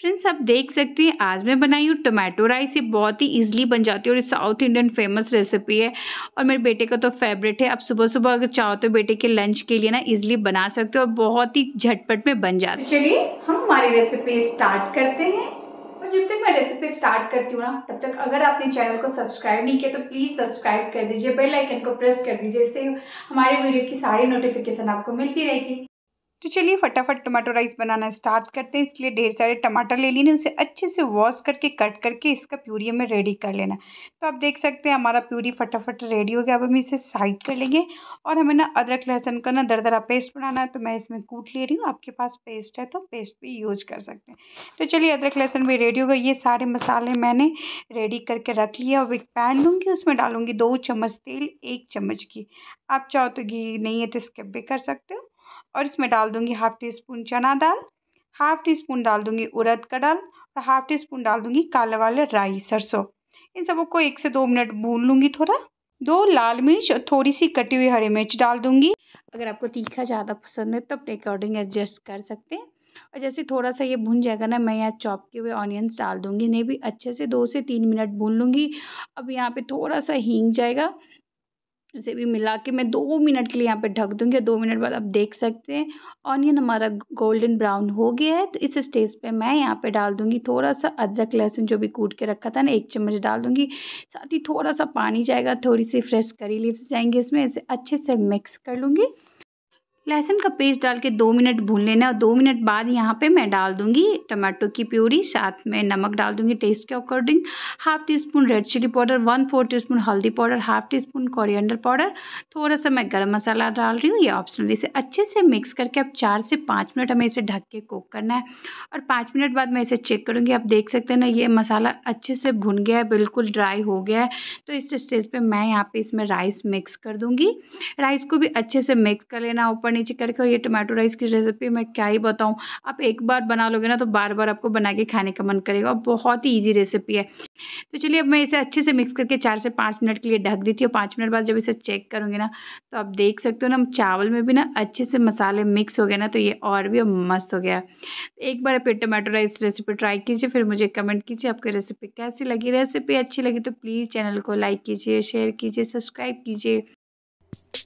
friends आप देख सकते हैं आज मैं बनाई हूँ टोमेटो राइस ये बहुत ही इजीली बन जाती है और ये साउथ इंडियन फेमस रेसिपी है और मेरे बेटे का तो फेवरेट है आप सुबह सुबह अगर चाहो तो बेटे के लंच के लिए ना इजीली बना सकते हो और बहुत ही झटपट में बन जाती तो है चलिए हम हमारी रेसिपी स्टार्ट करते हैं और जब तक मैं रेसिपी स्टार्ट करती हूँ ना तब तक अगर आपने चैनल को सब्सक्राइब नहीं किया तो प्लीज सब्सक्राइब कर दीजिए बेल आइकन को प्रेस कर दीजिए इससे हमारे वीडियो की सारी नोटिफिकेशन आपको मिलती रहेगी तो चलिए फटाफट टमाटो राइस बनाना स्टार्ट करते हैं इसलिए ढेर सारे टमाटर ले लेने उसे अच्छे से वॉश करके कट करके इसका प्यूरी हमें रेडी कर लेना तो आप देख सकते हैं हमारा प्यूरी फटाफट रेडी हो गया अब हम इसे साइड कर लेंगे और हमें ना अदरक लहसुन का ना दरदरा पेस्ट बनाना है तो मैं इसमें कूट ले रही हूँ आपके पास पेस्ट है तो पेस्ट भी यूज कर सकते हैं तो चलिए अदरक लहसुन भी रेडी हो गई ये सारे मसाले मैंने रेडी करके रख लिया अब एक पैन लूँगी उसमें डालूँगी दो चम्मच तेल एक चम्मच घी आप चाहो तो घी नहीं है तो स्किप भी कर सकते हो और इसमें डाल दूंगी हाफ टी स्पून चना दाल हाफ टी स्पून डाल दूंगी उड़द का दाल और हाफ टी स्पून डाल दूंगी काला वाले राई सरसों इन सबों को एक से दो मिनट भून लूंगी थोड़ा दो लाल मिर्च और थोड़ी सी कटी हुई हरी मिर्च डाल दूंगी अगर आपको तीखा ज़्यादा पसंद है तो अपने अकॉर्डिंग एडजस्ट कर सकते हैं और जैसे थोड़ा सा ये भून जाएगा ना मैं यहाँ चॉप के हुए ऑनियंस डाल दूंगी इन्हें भी अच्छे से दो से तीन मिनट भून लूंगी अब यहाँ पे थोड़ा सा हींग जाएगा इसे भी मिला के मैं दो मिनट के लिए यहाँ पे ढक दूँगी और दो मिनट बाद आप देख सकते हैं ऑनियन हमारा गोल्डन ब्राउन हो गया है तो इस स्टेज पे मैं यहाँ पे डाल दूँगी थोड़ा सा अदरक लहसुन जो भी कूट के रखा था ना एक चम्मच डाल दूँगी साथ ही थोड़ा सा पानी जाएगा थोड़ी सी फ्रेश करी लीव्स जाएंगे इसमें इसे अच्छे से मिक्स कर लूँगी लहसुन का पेस्ट डाल के दो मिनट भून लेना और दो मिनट बाद यहाँ पे मैं डाल दूँगी टमाटो की प्यूरी साथ में नमक डाल दूँगी टेस्ट के according half teaspoon red chilli powder one four teaspoon हल्दी powder half teaspoon coriander powder थोड़ा सा मैं गर्म मसाला डाल रही हूँ ये ऑप्शनल इसे अच्छे से मिक्स करके अब चार से पाँच मिनट हमें इसे ढक के कुक करना है और पाँच मिनट बाद मैं इसे चेक करूँगी आप देख सकते हैं ना ये मसाला अच्छे से भुन गया है बिल्कुल ड्राई हो गया है तो इस स्टेज पर मैं यहाँ पर इसमें राइस मिक्स कर दूँगी राइस को भी अच्छे से मिक्स कर लेना ऊपर ऊपर नीचे करके और ये टमाटो राइस की रेसिपी मैं क्या ही बताऊँ आप एक बार बना लोगे ना तो बार बार आपको बना के खाने का मन करेगा और बहुत ही ईजी रेसिपी है तो चलिए अब मैं इसे अच्छे से मिक्स करके चार से पाँच मिनट के लिए ढक दी थी और पाँच मिनट बाद जब इसे चेक करूँगी ना तो आप देख सकते हो ना चावल में भी ना अच्छे से मसाले मिक्स हो गए ना तो ये और भी मस्त हो गया एक बार आप टमाटो राइस रेसिपी ट्राई कीजिए फिर मुझे कमेंट कीजिए आपकी रेसिपी कैसी लगी रेसिपी अच्छी लगी तो प्लीज़ चैनल को लाइक कीजिए शेयर कीजिए सब्सक्राइब कीजिए